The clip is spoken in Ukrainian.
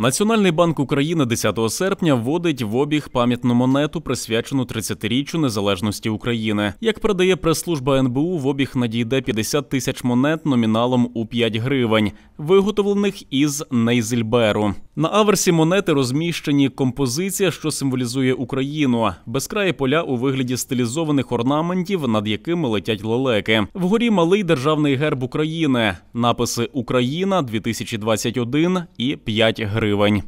Національний банк України 10 серпня вводить в обіг пам'ятну монету, присвячену 30-річчю незалежності України. Як передає прес-служба НБУ, в обіг надійде 50 тисяч монет номіналом у 5 гривень, виготовлених із Нейзельберу. На аверсі монети розміщені композиція, що символізує Україну, безкраї поля у вигляді стилізованих орнаментів, над якими летять лелеки. Вгорі малий державний герб України, написи Україна 2021 і 5 гривень.